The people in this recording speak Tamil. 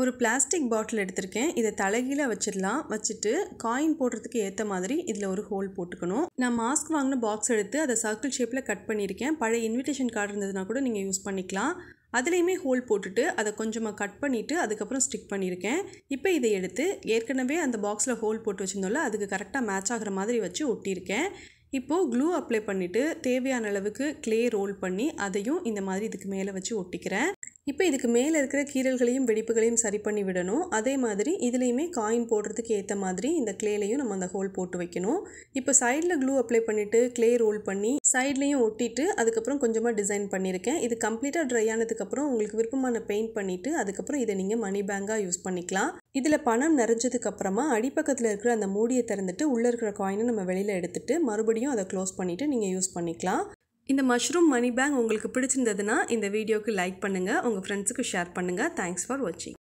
ஒரு பிளாஸ்டிக் பாட்டில் எடுத்திருக்கேன் இதை தலைகீழ வச்சிடலாம் வச்சுட்டு காயின் போடுறதுக்கு ஏற்ற மாதிரி இதில் ஒரு ஹோல் போட்டுக்கணும் நான் மாஸ்க் வாங்கின பாக்ஸ் எடுத்து அதை சர்க்கிள் ஷேப்பில் கட் பண்ணியிருக்கேன் பழைய இன்விடேஷன் கார்டு இருந்ததுனா கூட நீங்கள் யூஸ் பண்ணிக்கலாம் அதுலேயுமே ஹோல் போட்டுட்டு அதை கொஞ்சமாக கட் பண்ணிவிட்டு அதுக்கப்புறம் ஸ்டிக் பண்ணியிருக்கேன் இப்போ இதை எடுத்து ஏற்கனவே அந்த பாக்ஸில் ஹோல் போட்டு வச்சுருந்தோம்ல அதுக்கு கரெக்டாக மேட்ச் ஆகிற மாதிரி வச்சு ஒட்டியிருக்கேன் இப்போது க்ளூ அப்ளை பண்ணிவிட்டு தேவையான அளவுக்கு க்ளே ரோல் பண்ணி அதையும் இந்த மாதிரி இதுக்கு மேலே வச்சு ஒட்டிக்கிறேன் இப்போ இதுக்கு மேலே இருக்கிற கீரல்களையும் வெடிப்புகளையும் சரி பண்ணி விடணும் அதே மாதிரி இதுலேயுமே காயின் போடுறதுக்கு ஏற்ற மாதிரி இந்த கிளேலையும் நம்ம அந்த ஹோல் போட்டு வைக்கணும் இப்போ சைடில் க்ளூ அப்ளை பண்ணிவிட்டு கிளே ரோல் பண்ணி சைட்லேயும் ஒட்டிட்டு அதுக்கப்புறம் கொஞ்சமாக டிசைன் பண்ணியிருக்கேன் இது கம்ப்ளீட்டாக ட்ரை ஆனதுக்கப்புறம் உங்களுக்கு விருப்பமான பெயிண்ட் பண்ணிவிட்டு அதுக்கப்புறம் இதை நீங்கள் மணி பேங்காக யூஸ் பண்ணிக்கலாம் இதில் பணம் நிறைஞ்சதுக்கு அப்புறமா அடிப்பக்கத்தில் இருக்கிற அந்த மூடியை திறந்துட்டு உள்ளே இருக்கிற காயினை நம்ம வெளியில் எடுத்துகிட்டு மறுபடியும் அதை க்ளோஸ் பண்ணிவிட்டு நீங்கள் யூஸ் பண்ணிக்கலாம் இந்த மஷ்ரூம் மணி பேங்க் உங்களுக்கு பிடிச்சிருந்ததுன்னா இந்த வீடியோக்கு லைக் பண்ணுங்கள் உங்கள் ஃப்ரெண்ட்ஸுக்கு ஷேர் பண்ணுங்கள் தேங்க்ஸ் ஃபார் வாட்சிங்